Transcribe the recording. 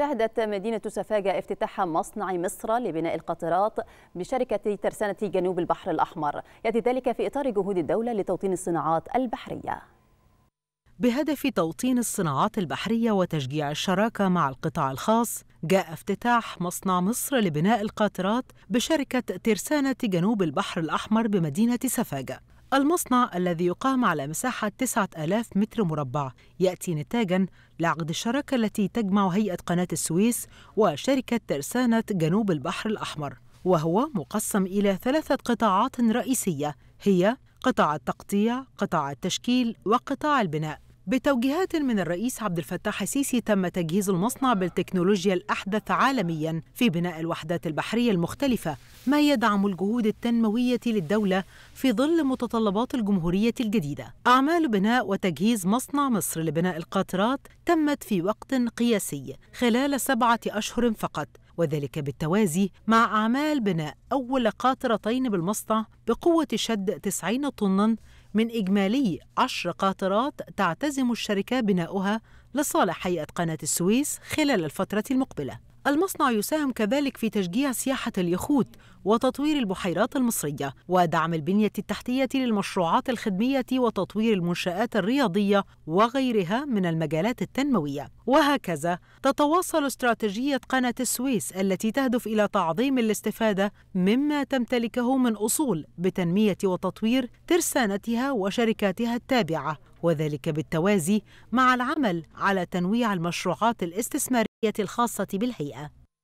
شهدت مدينة سفاجة افتتاح مصنع مصر لبناء القطارات بشركة ترسانة جنوب البحر الأحمر يأتي ذلك في إطار جهود الدولة لتوطين الصناعات البحرية بهدف توطين الصناعات البحرية وتشجيع الشراكة مع القطاع الخاص جاء افتتاح مصنع مصر لبناء القاطرات بشركة ترسانة جنوب البحر الأحمر بمدينة سفاجة المصنع الذي يقام على مساحة 9000 متر مربع يأتي نتاجاً لعقد الشراكة التي تجمع هيئة قناة السويس وشركة ترسانة جنوب البحر الأحمر وهو مقسم إلى ثلاثة قطاعات رئيسية هي قطاع التقطيع، قطاع التشكيل وقطاع البناء بتوجيهات من الرئيس عبد الفتاح السيسي تم تجهيز المصنع بالتكنولوجيا الأحدث عالميا في بناء الوحدات البحرية المختلفة ما يدعم الجهود التنموية للدولة في ظل متطلبات الجمهورية الجديدة أعمال بناء وتجهيز مصنع مصر لبناء القاطرات تمت في وقت قياسي خلال سبعة أشهر فقط وذلك بالتوازي مع أعمال بناء أول قاطرتين بالمصنع بقوة شد 90 طناً من إجمالي 10 قاطرات تعتزم الشركة بناؤها لصالح هيئة قناة السويس خلال الفترة المقبلة المصنع يساهم كذلك في تشجيع سياحة اليخوت وتطوير البحيرات المصرية ودعم البنية التحتية للمشروعات الخدمية وتطوير المنشآت الرياضية وغيرها من المجالات التنموية وهكذا تتواصل استراتيجية قناة السويس التي تهدف إلى تعظيم الاستفادة مما تمتلكه من أصول بتنمية وتطوير ترسانتها وشركاتها التابعة وذلك بالتوازي مع العمل على تنويع المشروعات الاستثمارية الخاصة بالهيئة